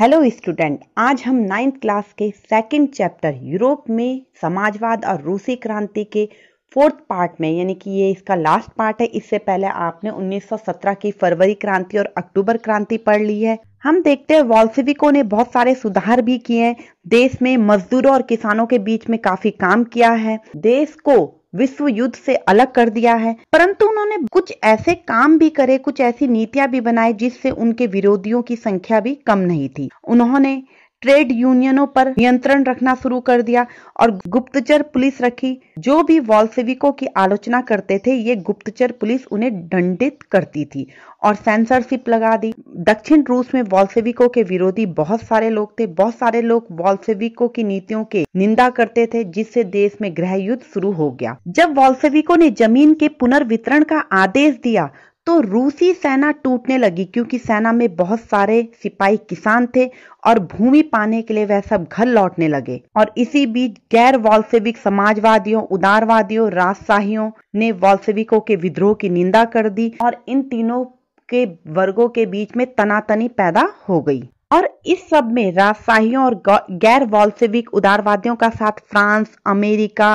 hello student आज हम ninth class के सेकंड चैप्टर यूरोप में समाजवाद और रूसी क्रांति के फोर्थ पार्ट में यानी कि ये इसका लास्ट पार्ट है इससे पहले आपने 1917 की फरवरी क्रांति और अक्टूबर क्रांति पढ़ ली है हम देखते हैं वॉल्सिविकों ने बहुत सारे सुधार भी किए हैं देश में मजदूरों और किसानों के बीच में काफी काम किया है देश को विश्व युद्ध से अलग कर दिया है परंतु उन्होंने कुछ ऐसे काम भी करे कुछ ऐसी नीतियां भी बनाई जिससे उनके विरोधियों की संख्या भी कम नहीं थी उन्होंने ट्रेड यूनियनों पर नियंत्रण रखना शुरू कर दिया और गुप्तचर पुलिस रखी जो भी वॉल्सेविकों की आलोचना करते थे ये गुप्तचर पुलिस उन्हें दंडित करती थी और सेंसरशिप लगा दी दक्षिण रूस में वॉल्सेविकों के विरोधी बहुत सारे लोग थे बहुत सारे लोग वॉल्सेविकों की नीतियों के निंदा करते थे जिससे देश में गृह युद्ध शुरू हो गया जब वॉल्सेविकों ने जमीन के पुनर्वितरण का आदेश दिया तो रूसी सेना टूटने लगी क्योंकि सेना में बहुत सारे सिपाही किसान थे और भूमि पाने के लिए वह सब घर लौटने लगे और इसी बीच गैर वॉल्सेविक समाजवादियों उदारवादियों राजशाहियों ने वॉल्सेविकों के विद्रोह की निंदा कर दी और इन तीनों के वर्गों के बीच में तनातनी पैदा हो गई और इस सब में राजशाहियों और गैर वॉल्सेविक उदारवादियों का साथ फ्रांस अमेरिका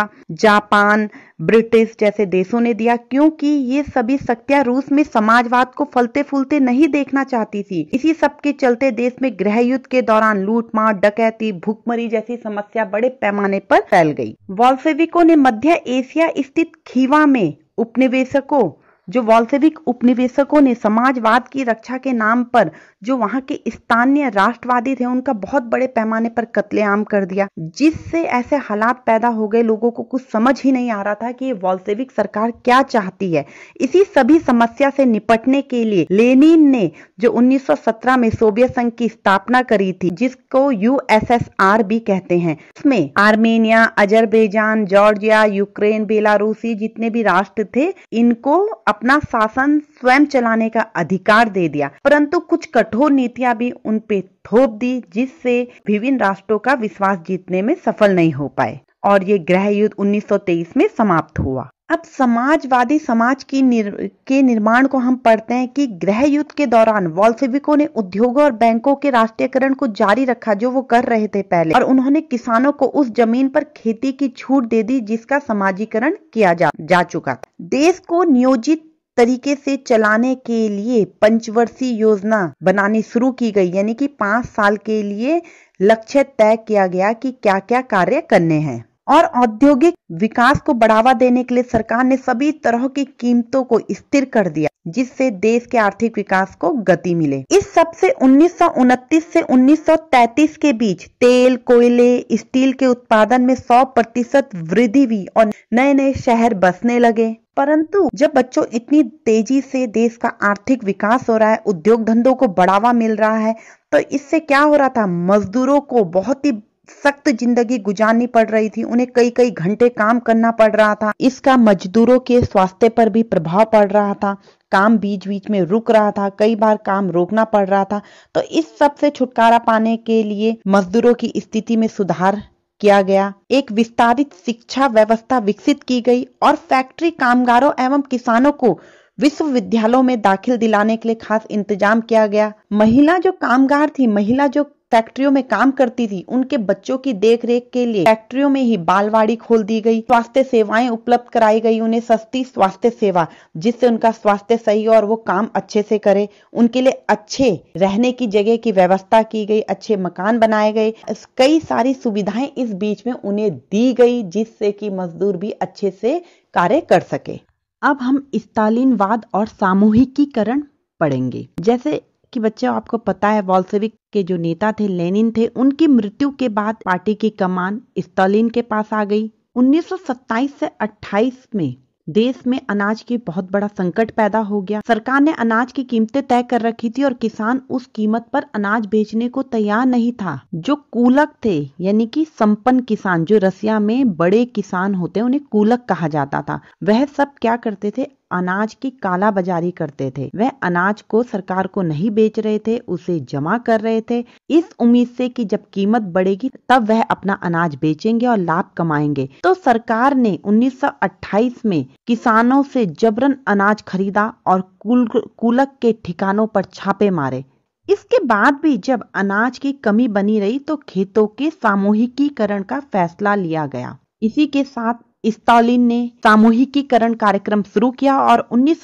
जापान ब्रिटिश जैसे देशों ने दिया क्योंकि ये सभी शक्तियां रूस में समाजवाद को फलते फूलते नहीं देखना चाहती थी इसी सब के चलते देश में गृह युद्ध के दौरान लूटमार डकैती भूखमरी जैसी समस्या बड़े पैमाने पर फैल गई वॉल्सेविकों ने मध्य एशिया स्थित खीवा में उपनिवेशकों जो वॉल्सेविक उपनिवेशकों ने समाजवाद की रक्षा के नाम पर जो वहां के स्थानीय राष्ट्रवादी थे उनका बहुत बड़े पैमाने पर कत्लेआम कर दिया जिससे ऐसे हालात पैदा हो गए लोगों को कुछ समझ ही नहीं आ रहा था कि वॉल्सेविक सरकार क्या चाहती है इसी सभी समस्या से निपटने के लिए लेनिन ने जो 1917 में सोवियत संघ की स्थापना करी थी जिसको यूएसएसआर भी कहते हैं उसमें आर्मेनिया अजरबेजान जॉर्जिया यूक्रेन बेलारूसी जितने भी राष्ट्र थे इनको अपना शासन स्वयं चलाने का अधिकार दे दिया परंतु कुछ कठोर नीतियां भी उन पे थोप दी जिससे विभिन्न राष्ट्रों का विश्वास जीतने में सफल नहीं हो पाए और ये ग्रह युद्ध 1923 में समाप्त हुआ अब समाजवादी समाज की निर, के निर्माण को हम पढ़ते हैं कि गृह युद्ध के दौरान वॉल्सिविकों ने उद्योगों और बैंकों के राष्ट्रीयकरण को जारी रखा जो वो कर रहे थे पहले और उन्होंने किसानों को उस जमीन पर खेती की छूट दे दी जिसका समाजीकरण किया जा, जा चुका देश को नियोजित तरीके से चलाने के लिए पंचवर्षीय योजना बनानी शुरू की गई यानी कि पांच साल के लिए लक्ष्य तय किया गया कि क्या क्या कार्य करने हैं और औद्योगिक विकास को बढ़ावा देने के लिए सरकार ने सभी तरह की कीमतों को स्थिर कर दिया जिससे देश के आर्थिक विकास को गति मिले इस सब से उन्नीस से 1933 के बीच तेल कोयले स्टील के उत्पादन में 100 प्रतिशत वृद्धि हुई और नए नए शहर बसने लगे परंतु जब बच्चों इतनी तेजी से देश का आर्थिक विकास हो रहा है उद्योग धंधों को बढ़ावा मिल रहा है तो इससे क्या हो रहा था मजदूरों को बहुत ही सख्त जिंदगी गुजारनी पड़ रही थी उन्हें कई कई घंटे काम करना पड़ रहा था इसका मजदूरों के स्वास्थ्य पर भी प्रभाव पड़ रहा था काम बीच बीच में रुक रहा था कई बार काम रोकना पड़ रहा था तो इस सब से छुटकारा पाने के लिए मजदूरों की स्थिति में सुधार किया गया एक विस्तारित शिक्षा व्यवस्था विकसित की गई और फैक्ट्री कामगारों एवं किसानों को विश्वविद्यालयों में दाखिल दिलाने के लिए खास इंतजाम किया गया महिला जो कामगार थी महिला जो फैक्ट्रियों में काम करती थी उनके बच्चों की देखरेख के लिए फैक्ट्रियों में ही बालवाड़ी खोल दी गई स्वास्थ्य सेवाएं उपलब्ध कराई गई उन्हें सस्ती स्वास्थ्य सेवा जिससे उनका स्वास्थ्य सही और वो काम अच्छे से करे उनके लिए अच्छे रहने की जगह की व्यवस्था की गई अच्छे मकान बनाए गए कई सारी सुविधाएं इस बीच में उन्हें दी गई जिससे की मजदूर भी अच्छे से कार्य कर सके अब हम स्टालिनवाद और सामूहिकीकरण पढ़ेंगे जैसे कि बच्चे आपको पता है वॉल्सविक के जो नेता थे लेनिन थे उनकी मृत्यु के बाद पार्टी की कमान स्टालिन के पास आ गई 1927 से 28 में देश में अनाज की बहुत बड़ा संकट पैदा हो गया सरकार ने अनाज की कीमतें तय कर रखी थी और किसान उस कीमत पर अनाज बेचने को तैयार नहीं था जो कूलक थे यानी कि संपन्न किसान जो रसिया में बड़े किसान होते उन्हें कूलक कहा जाता था वह सब क्या करते थे अनाज की कालाबाजारी करते थे वह अनाज को सरकार को नहीं बेच रहे थे उसे जमा कर रहे थे इस उम्मीद से कि जब कीमत बढ़ेगी तब वह अपना अनाज बेचेंगे और लाभ कमाएंगे तो सरकार ने 1928 में किसानों से जबरन अनाज खरीदा और कुल, कुलक के ठिकानों पर छापे मारे इसके बाद भी जब अनाज की कमी बनी रही तो खेतों के सामूहिकीकरण का फैसला लिया गया इसी के साथ स्टालिन ने सामूहिकीकरण कार्यक्रम शुरू किया और उन्नीस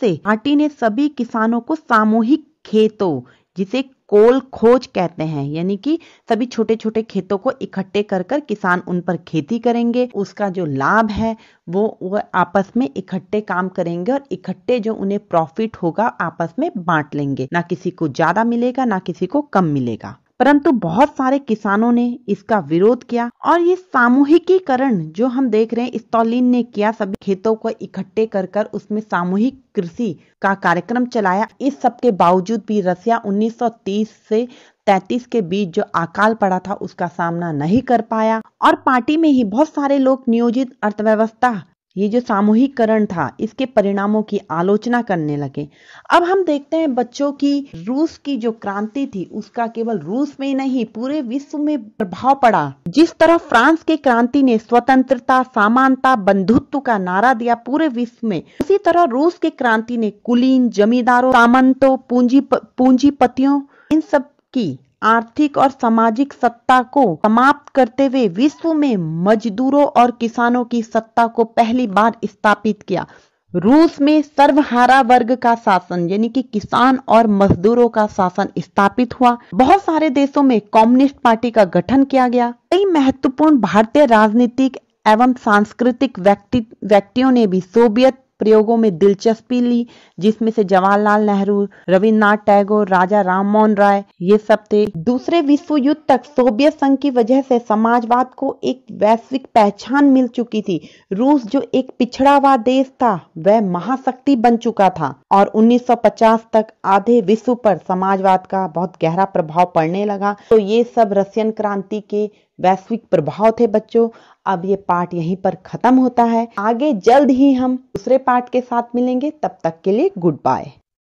से पार्टी ने सभी किसानों को सामूहिक खेतों जिसे कोल खोज कहते हैं यानी कि सभी छोटे छोटे खेतों को इकट्ठे कर कर किसान उन पर खेती करेंगे उसका जो लाभ है वो वो आपस में इकट्ठे काम करेंगे और इकट्ठे जो उन्हें प्रॉफिट होगा आपस में बांट लेंगे ना किसी को ज्यादा मिलेगा ना किसी को कम मिलेगा परंतु बहुत सारे किसानों ने इसका विरोध किया और ये सामूहिकीकरण जो हम देख रहे हैं स्टॉलिन ने किया सभी खेतों को इकट्ठे कर कर उसमें सामूहिक कृषि का कार्यक्रम चलाया इस सब के बावजूद भी रसिया 1930 से 33 के बीच जो अकाल पड़ा था उसका सामना नहीं कर पाया और पार्टी में ही बहुत सारे लोग नियोजित अर्थव्यवस्था ये जो सामूहिकरण था इसके परिणामों की आलोचना करने लगे अब हम देखते हैं बच्चों की रूस की जो क्रांति थी उसका केवल रूस में नहीं पूरे विश्व में प्रभाव पड़ा जिस तरह फ्रांस की क्रांति ने स्वतंत्रता समानता बंधुत्व का नारा दिया पूरे विश्व में उसी तरह रूस की क्रांति ने कुलीन जमींदारों सामंतों पूंजी पूंजीपतियों इन सब की आर्थिक और सामाजिक सत्ता को समाप्त करते हुए विश्व में मजदूरों और किसानों की सत्ता को पहली बार स्थापित किया रूस में सर्वहारा वर्ग का शासन यानी कि किसान और मजदूरों का शासन स्थापित हुआ बहुत सारे देशों में कम्युनिस्ट पार्टी का गठन किया गया कई महत्वपूर्ण भारतीय राजनीतिक एवं सांस्कृतिक व्यक्ति व्यक्तियों ने भी सोवियत प्रयोगों में दिलचस्पी ली जिसमें से जवाहरलाल नेहरू रविन्द्रनाथ टैगोर राजा राममोहन राय ये सब थे दूसरे विश्व युद्ध तक सोवियत संघ की वजह से समाजवाद को एक वैश्विक पहचान मिल चुकी थी रूस जो एक पिछड़ा हुआ देश था वह महाशक्ति बन चुका था और 1950 तक आधे विश्व पर समाजवाद का बहुत गहरा प्रभाव पड़ने लगा तो ये सब रशियन क्रांति के वैश्विक प्रभाव थे बच्चों अब ये पार्ट यहीं पर खत्म होता है आगे जल्द ही हम दूसरे पार्ट के साथ मिलेंगे तब तक के लिए गुड बाय